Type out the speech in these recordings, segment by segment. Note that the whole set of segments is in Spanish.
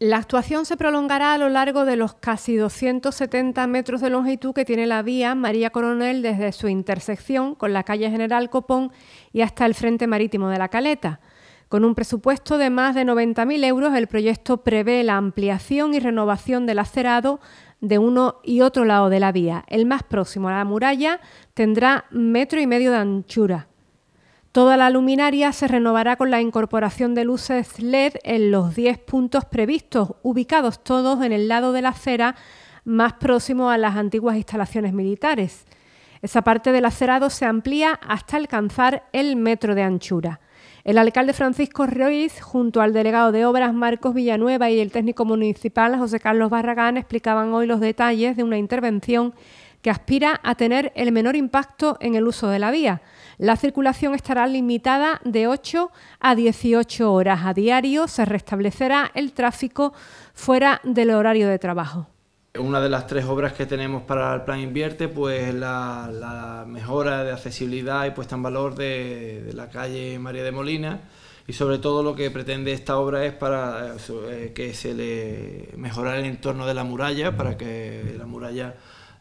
La actuación se prolongará a lo largo de los casi 270 metros de longitud que tiene la vía María Coronel desde su intersección con la calle General Copón y hasta el Frente Marítimo de la Caleta. Con un presupuesto de más de 90.000 euros, el proyecto prevé la ampliación y renovación del acerado de uno y otro lado de la vía. El más próximo a la muralla tendrá metro y medio de anchura. Toda la luminaria se renovará con la incorporación de luces LED en los 10 puntos previstos, ubicados todos en el lado de la acera más próximo a las antiguas instalaciones militares. Esa parte del acerado se amplía hasta alcanzar el metro de anchura. El alcalde Francisco Ruiz, junto al delegado de Obras Marcos Villanueva y el técnico municipal José Carlos Barragán, explicaban hoy los detalles de una intervención que aspira a tener el menor impacto en el uso de la vía. La circulación estará limitada de 8 a 18 horas a diario. Se restablecerá el tráfico fuera del horario de trabajo. Una de las tres obras que tenemos para el plan Invierte, pues la, mejora de accesibilidad y puesta en valor de, la calle María de Molina y sobre todo lo que pretende esta obra es para eh, eh, que se le mejorara el entorno de la muralla, para que la muralla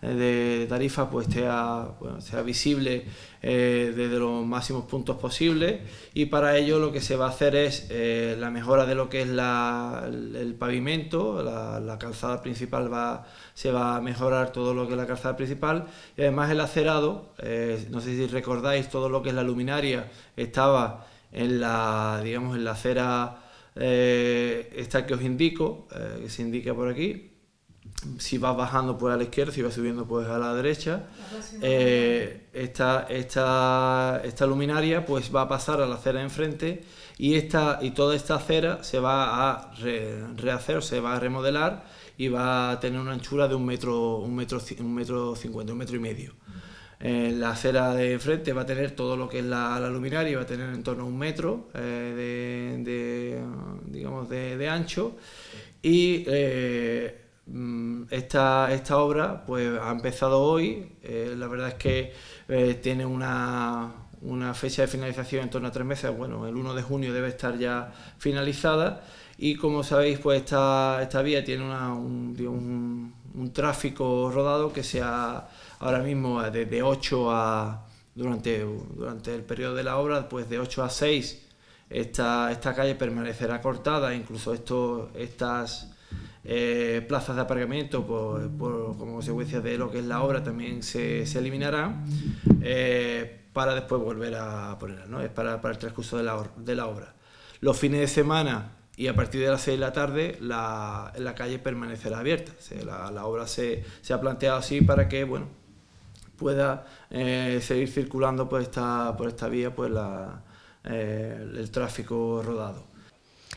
de tarifa pues sea, sea visible eh, desde los máximos puntos posibles y para ello lo que se va a hacer es eh, la mejora de lo que es la, el pavimento, la, calzada principal va, se va a mejorar todo lo que es la calzada principal y además el acerado, eh, no sé si recordáis todo lo que es la luminaria estaba en la, digamos, en la acera esta que os indico, que se indica por aquí, si vas bajando pues a la izquierda, si vas subiendo pues a la derecha, eh, esta, esta, luminaria pues va a pasar a la acera de enfrente y, esta, y toda esta acera se va a rehacer, se va a remodelar y va a tener una anchura de un metro, un metro, un metro cincuenta, un metro y medio. Eh, la acera de enfrente va a tener todo lo que es la, la luminaria, va a tener en torno a un metro eh, de, digamos de, ancho y esta, esta obra pues, ha empezado hoy, eh, la verdad es que eh, tiene una, fecha de finalización en torno a tres meses, bueno, el 1 de junio debe estar ya finalizada y como sabéis pues esta, esta vía tiene una, un, tráfico rodado que sea ahora mismo desde eh, 8 a durante, durante el periodo de la obra pues de 8 a 6 esta, esta calle permanecerá cortada incluso estos, estas eh, plazas de aparcamiento pues, como consecuencia de lo que es la obra también se, se eliminará eh, para después volver a ponerla, ¿no? es para, el transcurso de la, de la, obra. Los fines de semana y a partir de las 6 de la tarde la, calle permanecerá abierta. la, obra se, ha planteado así para que bueno, pueda eh, seguir circulando por esta, por esta vía pues la, el tráfico rodado.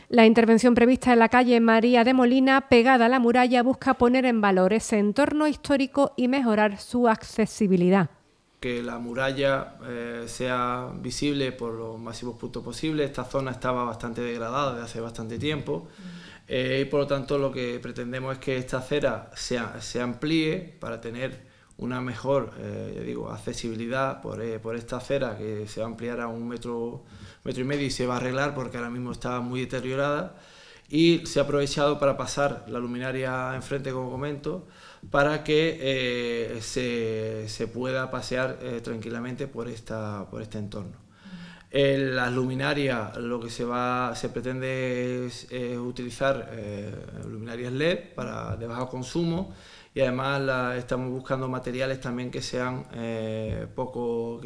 La intervención prevista en la calle María de Molina, pegada a la muralla, busca poner en valor ese entorno histórico y mejorar su accesibilidad. Que la muralla eh, sea visible por los máximos puntos posibles. Esta zona estaba bastante degradada desde hace bastante tiempo. Eh, y por lo tanto lo que pretendemos es que esta acera sea se amplíe para tener una mejor eh, digo, accesibilidad por, eh, por, esta acera que se va a ampliar a un metro, metro y medio y se va a arreglar porque ahora mismo está muy deteriorada y se ha aprovechado para pasar la luminaria enfrente, como comento, para que eh, se, se, pueda pasear tranquilamente por, esta, por este entorno. En las luminarias lo que se va se pretende es, utilizar luminarias LED para de bajo consumo y además estamos buscando materiales también que sean eh, poco,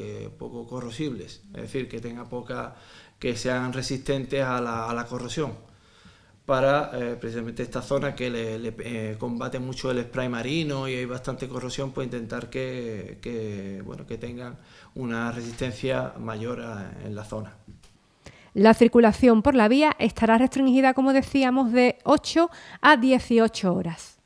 corrosibles, es decir, que tenga poca, que sean resistentes a la, corrosión para eh, precisamente esta zona que le, eh, combate mucho el spray marino y hay bastante corrosión, pues intentar que, que bueno, que tengan una resistencia mayor en la zona. La circulación por la vía estará restringida, como decíamos, de 8 a 18 horas.